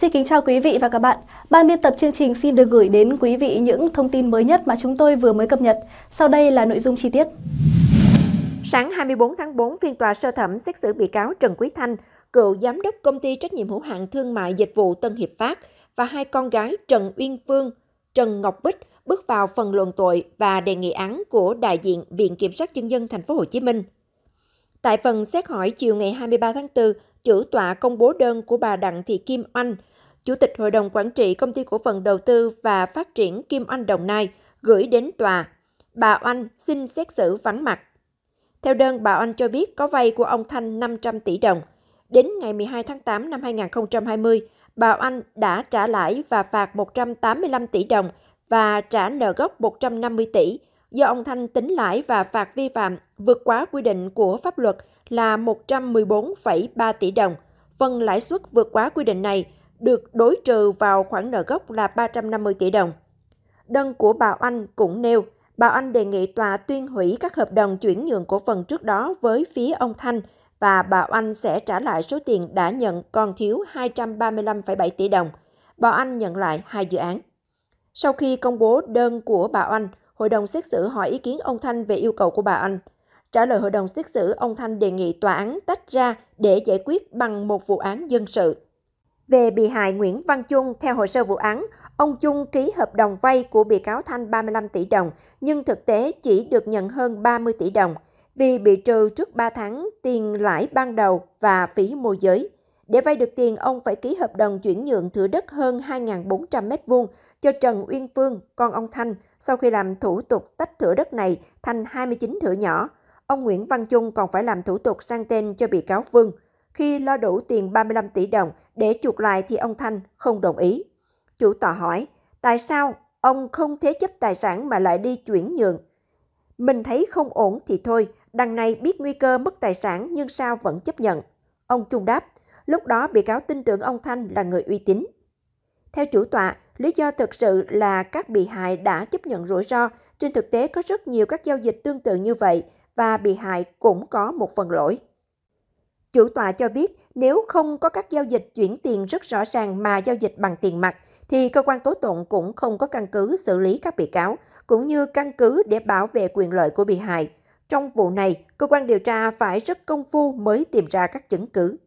Xin kính chào quý vị và các bạn. Ban biên tập chương trình xin được gửi đến quý vị những thông tin mới nhất mà chúng tôi vừa mới cập nhật. Sau đây là nội dung chi tiết. Sáng 24 tháng 4, phiên tòa sơ thẩm xét xử bị cáo Trần Quý Thanh, cựu giám đốc công ty trách nhiệm hữu hạn thương mại dịch vụ Tân Hiệp Phát và hai con gái Trần Uyên Phương, Trần Ngọc Bích bước vào phần luận tội và đề nghị án của đại diện Viện Kiểm sát Nhân dân Thành phố Hồ Chí Minh Tại phần xét hỏi chiều ngày 23 tháng 4, chủ tọa công bố đơn của bà Đặng Thị Kim Anh, Chủ tịch Hội đồng Quản trị Công ty Cổ phần Đầu tư và Phát triển Kim Anh Đồng Nai, gửi đến tòa. Bà Anh xin xét xử vắng mặt. Theo đơn, bà Anh cho biết có vay của ông Thanh 500 tỷ đồng. Đến ngày 12 tháng 8 năm 2020, bà Anh đã trả lãi và phạt 185 tỷ đồng và trả nợ gốc 150 tỷ, do ông Thanh tính lãi và phạt vi phạm vượt quá quy định của pháp luật là 114,3 tỷ đồng. Phần lãi suất vượt quá quy định này được đối trừ vào khoản nợ gốc là 350 tỷ đồng. Đơn của bà Anh cũng nêu, bà Anh đề nghị tòa tuyên hủy các hợp đồng chuyển nhượng cổ phần trước đó với phía ông Thanh và bà Anh sẽ trả lại số tiền đã nhận còn thiếu 235,7 tỷ đồng. Bà Anh nhận lại hai dự án. Sau khi công bố đơn của bà Anh hội đồng xét xử hỏi ý kiến ông Thanh về yêu cầu của bà Anh. Trả lời hội đồng xét xử, ông Thanh đề nghị tòa án tách ra để giải quyết bằng một vụ án dân sự. Về bị hại Nguyễn Văn Trung, theo hồ sơ vụ án, ông Trung ký hợp đồng vay của bị cáo Thanh 35 tỷ đồng, nhưng thực tế chỉ được nhận hơn 30 tỷ đồng vì bị trừ trước 3 tháng tiền lãi ban đầu và phí môi giới. Để vay được tiền, ông phải ký hợp đồng chuyển nhượng thửa đất hơn 2.400 m2 cho Trần Uyên Phương, con ông Thanh, sau khi làm thủ tục tách thửa đất này thành 29 thửa nhỏ. Ông Nguyễn Văn Trung còn phải làm thủ tục sang tên cho bị cáo Phương Khi lo đủ tiền 35 tỷ đồng để chuộc lại thì ông Thanh không đồng ý. Chủ tòa hỏi, tại sao ông không thế chấp tài sản mà lại đi chuyển nhượng? Mình thấy không ổn thì thôi, đằng này biết nguy cơ mất tài sản nhưng sao vẫn chấp nhận? Ông Trung đáp, Lúc đó bị cáo tin tưởng ông Thanh là người uy tín. Theo chủ tọa, lý do thực sự là các bị hại đã chấp nhận rủi ro. Trên thực tế có rất nhiều các giao dịch tương tự như vậy và bị hại cũng có một phần lỗi. Chủ tọa cho biết nếu không có các giao dịch chuyển tiền rất rõ ràng mà giao dịch bằng tiền mặt, thì cơ quan tố tụng cũng không có căn cứ xử lý các bị cáo, cũng như căn cứ để bảo vệ quyền lợi của bị hại. Trong vụ này, cơ quan điều tra phải rất công phu mới tìm ra các chứng cứ.